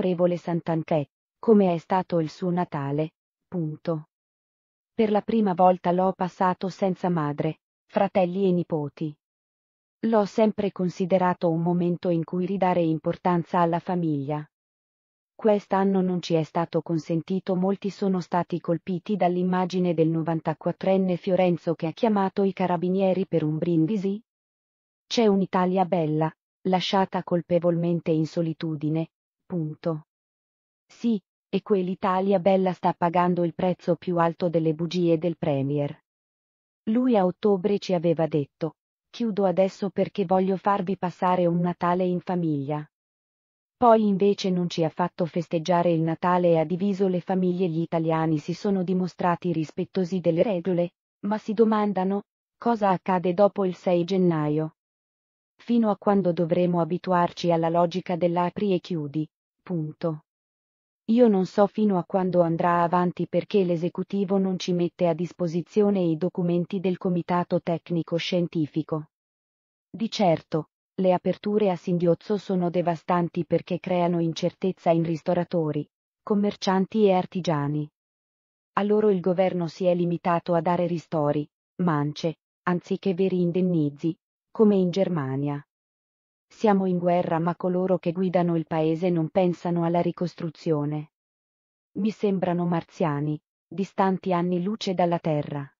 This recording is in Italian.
l'onorevole Sant'Anchè, come è stato il suo Natale. Punto. Per la prima volta l'ho passato senza madre, fratelli e nipoti. L'ho sempre considerato un momento in cui ridare importanza alla famiglia. Quest'anno non ci è stato consentito, molti sono stati colpiti dall'immagine del 94enne Fiorenzo che ha chiamato i carabinieri per un brindisi. C'è un'Italia bella, lasciata colpevolmente in solitudine, Punto. Sì, e quell'Italia Bella sta pagando il prezzo più alto delle bugie del Premier. Lui a ottobre ci aveva detto, chiudo adesso perché voglio farvi passare un Natale in famiglia. Poi invece non ci ha fatto festeggiare il Natale e ha diviso le famiglie. Gli italiani si sono dimostrati rispettosi delle regole, ma si domandano, cosa accade dopo il 6 gennaio? Fino a quando dovremo abituarci alla logica dell'apri e chiudi, punto. Io non so fino a quando andrà avanti perché l'esecutivo non ci mette a disposizione i documenti del comitato tecnico scientifico. Di certo, le aperture a singhiozzo sono devastanti perché creano incertezza in ristoratori, commercianti e artigiani. A loro il governo si è limitato a dare ristori, mance, anziché veri indennizi, come in Germania. Siamo in guerra ma coloro che guidano il paese non pensano alla ricostruzione. Mi sembrano marziani, distanti anni luce dalla Terra.